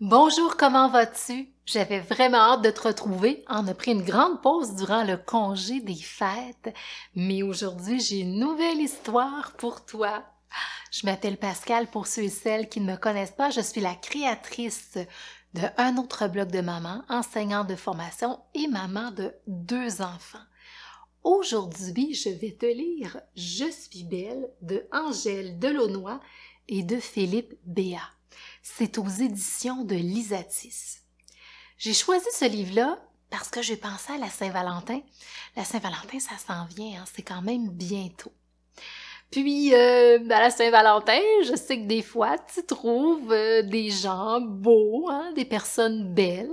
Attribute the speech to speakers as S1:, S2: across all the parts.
S1: Bonjour, comment vas-tu? J'avais vraiment hâte de te retrouver. On a pris une grande pause durant le congé des fêtes, mais aujourd'hui j'ai une nouvelle histoire pour toi. Je m'appelle Pascal pour ceux et celles qui ne me connaissent pas. Je suis la créatrice de un autre blog de maman, enseignante de formation et maman de deux enfants. Aujourd'hui, je vais te lire Je suis belle de Angèle Delaunoy et de Philippe Béat. C'est aux éditions de Lisatis. J'ai choisi ce livre-là parce que j'ai pensé à la Saint-Valentin. La Saint-Valentin, ça s'en vient, hein. c'est quand même bientôt. Puis, euh, à la Saint-Valentin, je sais que des fois, tu trouves euh, des gens beaux, hein, des personnes belles.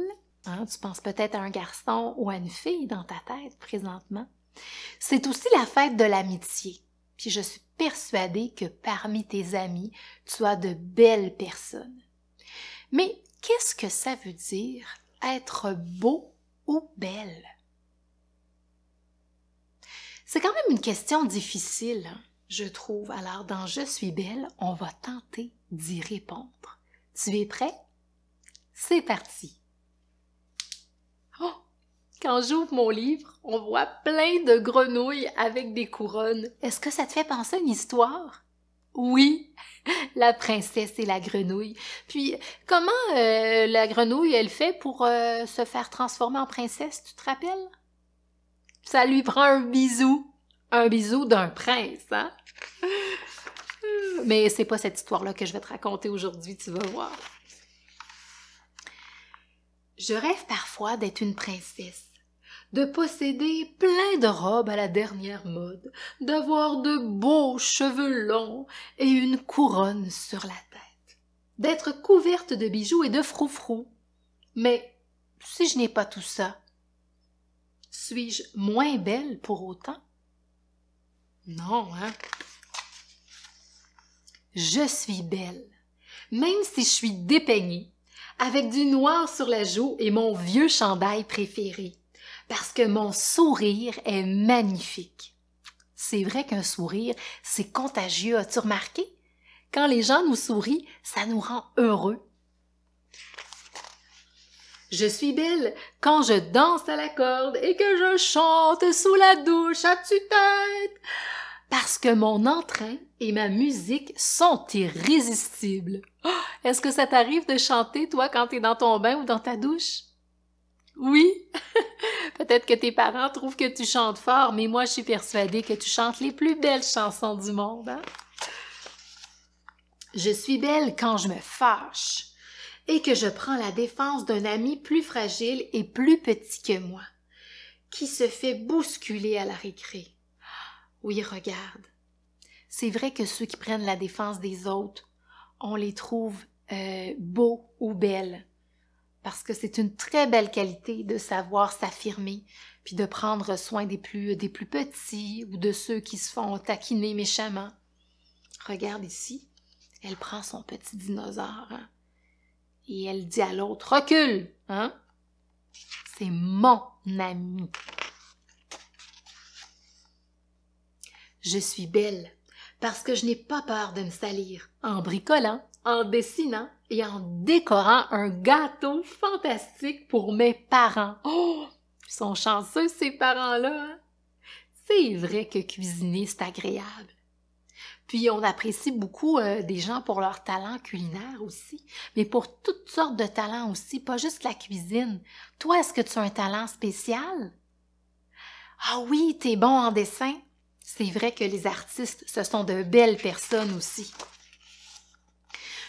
S1: Hein. Tu penses peut-être à un garçon ou à une fille dans ta tête présentement. C'est aussi la fête de l'amitié. Puis je suis persuadé que parmi tes amis, tu as de belles personnes. Mais qu'est-ce que ça veut dire être beau ou belle? C'est quand même une question difficile, je trouve. Alors, dans Je suis belle, on va tenter d'y répondre. Tu es prêt? C'est parti! Oh! Quand j'ouvre mon livre, on voit plein de grenouilles avec des couronnes. Est-ce que ça te fait penser à une histoire? Oui, la princesse et la grenouille. Puis, comment euh, la grenouille, elle fait pour euh, se faire transformer en princesse, tu te rappelles? Ça lui prend un bisou. Un bisou d'un prince, hein? Mais c'est pas cette histoire-là que je vais te raconter aujourd'hui, tu vas voir. Je rêve parfois d'être une princesse de posséder plein de robes à la dernière mode, d'avoir de beaux cheveux longs et une couronne sur la tête, d'être couverte de bijoux et de froufrous. Mais si je n'ai pas tout ça, suis-je moins belle pour autant? Non, hein? Je suis belle, même si je suis dépeignée, avec du noir sur la joue et mon vieux chandail préféré parce que mon sourire est magnifique. C'est vrai qu'un sourire, c'est contagieux, as-tu remarqué? Quand les gens nous sourient, ça nous rend heureux. Je suis belle quand je danse à la corde et que je chante sous la douche à tue-tête, parce que mon entrain et ma musique sont irrésistibles. Oh, est-ce que ça t'arrive de chanter, toi, quand t'es dans ton bain ou dans ta douche? Oui. Peut-être que tes parents trouvent que tu chantes fort, mais moi, je suis persuadée que tu chantes les plus belles chansons du monde. Hein. Je suis belle quand je me fâche et que je prends la défense d'un ami plus fragile et plus petit que moi, qui se fait bousculer à la récré. Oui, regarde. C'est vrai que ceux qui prennent la défense des autres, on les trouve euh, beaux ou belles parce que c'est une très belle qualité de savoir s'affirmer, puis de prendre soin des plus, des plus petits ou de ceux qui se font taquiner méchamment. Regarde ici, elle prend son petit dinosaure hein, et elle dit à l'autre Recule, hein C'est mon ami. Je suis belle, parce que je n'ai pas peur de me salir en bricolant, en dessinant et en décorant un gâteau fantastique pour mes parents. Oh! Ils sont chanceux, ces parents-là. Hein? C'est vrai que cuisiner, c'est agréable. Puis on apprécie beaucoup euh, des gens pour leur talent culinaire aussi, mais pour toutes sortes de talents aussi, pas juste la cuisine. Toi, est-ce que tu as un talent spécial? Ah oui, t'es bon en dessin. C'est vrai que les artistes, ce sont de belles personnes aussi.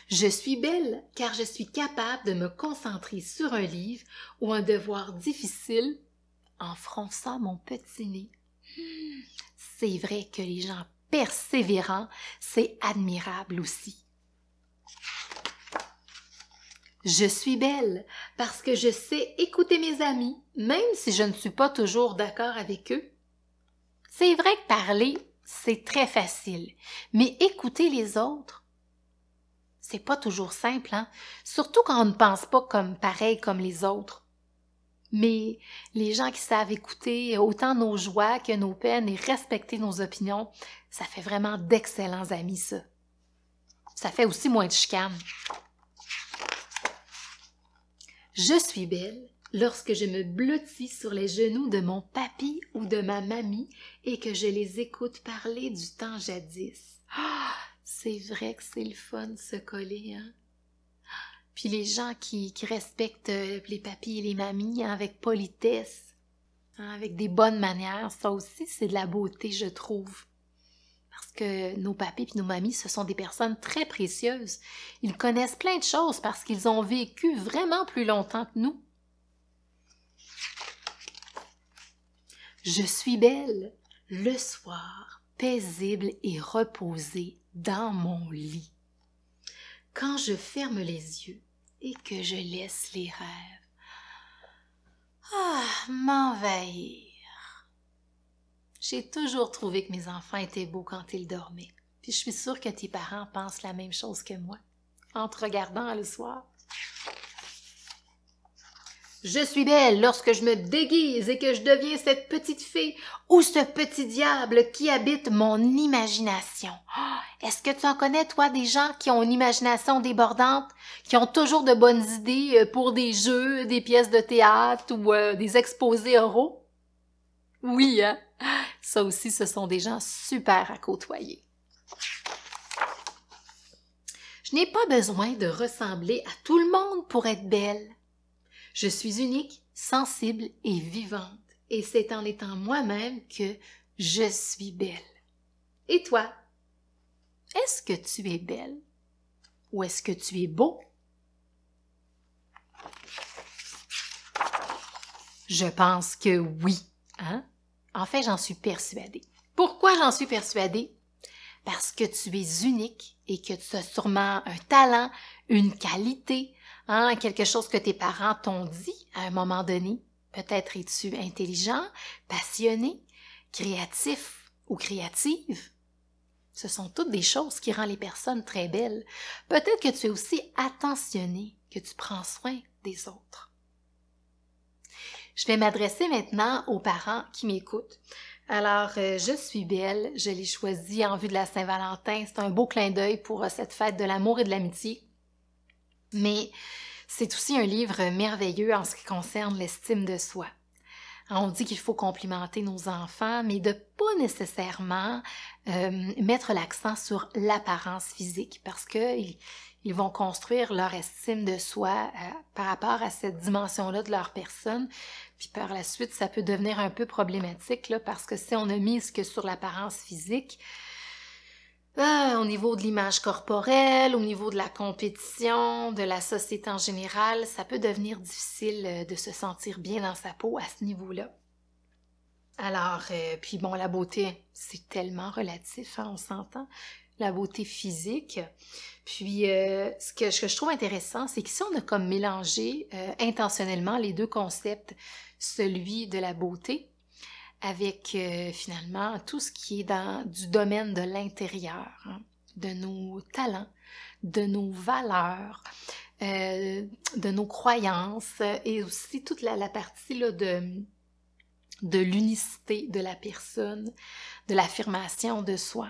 S1: Je suis belle car je suis capable de me concentrer sur un livre ou un devoir difficile en fronçant mon petit nez. C'est vrai que les gens persévérants, c'est admirable aussi. Je suis belle parce que je sais écouter mes amis, même si je ne suis pas toujours d'accord avec eux. C'est vrai que parler, c'est très facile, mais écouter les autres, c'est pas toujours simple, hein? Surtout quand on ne pense pas comme pareil comme les autres. Mais les gens qui savent écouter autant nos joies que nos peines et respecter nos opinions, ça fait vraiment d'excellents amis, ça. Ça fait aussi moins de chicanes. Je suis belle, lorsque je me blottis sur les genoux de mon papy ou de ma mamie et que je les écoute parler du temps jadis. Ah! c'est vrai que c'est le fun se coller, hein? Puis les gens qui, respectent euh, les papis et les mamies hein, avec politesse, hein, avec des bonnes manières, ça aussi c'est de la beauté, je trouve. Parce que nos papis et nos mamies, ce sont des personnes très précieuses. Ils connaissent plein de choses parce qu'ils ont vécu vraiment plus longtemps que nous. Je suis belle le soir, paisible et reposée dans mon lit. Quand je ferme les yeux et que je laisse les rêves ah, m'envahir. J'ai toujours trouvé que mes enfants étaient beaux quand ils dormaient. Puis je suis sûre que tes parents pensent la même chose que moi en te regardant le soir. Je suis belle lorsque je me déguise et que je deviens cette petite fée ou ce petit diable qui habite mon imagination. Oh, est-ce que tu en connais, toi, des gens qui ont une imagination débordante, qui ont toujours de bonnes idées euh, pour des jeux, des pièces de théâtre ou euh, des exposés oraux? Oui, hein? Ça aussi, ce sont des gens super à côtoyer. Je n'ai pas besoin de ressembler à tout le monde pour être belle. Je suis unique, sensible et vivante, et c'est en étant moi-même que je suis belle. Et toi, est-ce que tu es belle ou est-ce que tu es beau? Je pense que oui, hein? En fait, j'en suis persuadée. Pourquoi j'en suis persuadée? Parce que tu es unique et que tu as sûrement un talent, une qualité, Hein, quelque chose que tes parents t'ont dit à un moment donné. Peut-être es-tu intelligent, passionné, créatif ou créative. Ce sont toutes des choses qui rendent les personnes très belles. Peut-être que tu es aussi attentionné, que tu prends soin des autres. Je vais m'adresser maintenant aux parents qui m'écoutent. Alors, euh, je suis belle, je l'ai choisie en vue de la Saint-Valentin. C'est un beau clin d'œil pour euh, cette fête de l'amour et de l'amitié. Mais c'est aussi un livre merveilleux en ce qui concerne l'estime de soi. On dit qu'il faut complimenter nos enfants, mais de pas nécessairement euh, mettre l'accent sur l'apparence physique, parce qu'ils ils vont construire leur estime de soi euh, par rapport à cette dimension-là de leur personne. Puis par la suite, ça peut devenir un peu problématique, là, parce que si on ne mise que sur l'apparence physique, euh, au niveau de l'image corporelle, au niveau de la compétition, de la société en général, ça peut devenir difficile euh, de se sentir bien dans sa peau à ce niveau-là. Alors, euh, puis bon, la beauté, c'est tellement relatif, hein, on s'entend, la beauté physique. Puis, ce, que, je trouve intéressant, c'est qu'ici, on a comme mélangé intentionnellement les deux concepts, celui de la beauté avec euh, finalement tout ce qui est dans du domaine de l'intérieur, hein, de nos talents, de nos valeurs, euh, de nos croyances et aussi toute la, la partie là, de, de l'unicité de la personne, de l'affirmation de soi.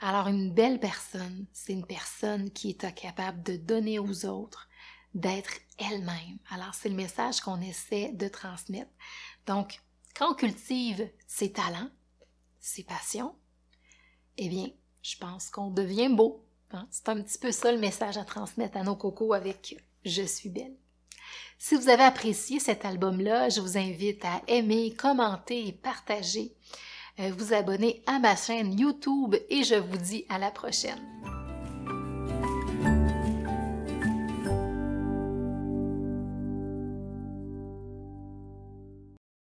S1: Alors une belle personne, c'est une personne qui est capable de donner aux autres, d'être elle-même. Alors c'est le message qu'on essaie de transmettre. Donc quand on cultive ses talents, ses passions, eh bien, je pense qu'on devient beau. Hein? C'est un petit peu ça le message à transmettre à nos cocos avec Je suis belle. Si vous avez apprécié cet album-là, je vous invite à aimer, commenter et partager, euh, vous abonner à ma chaîne YouTube et je vous dis à la prochaine.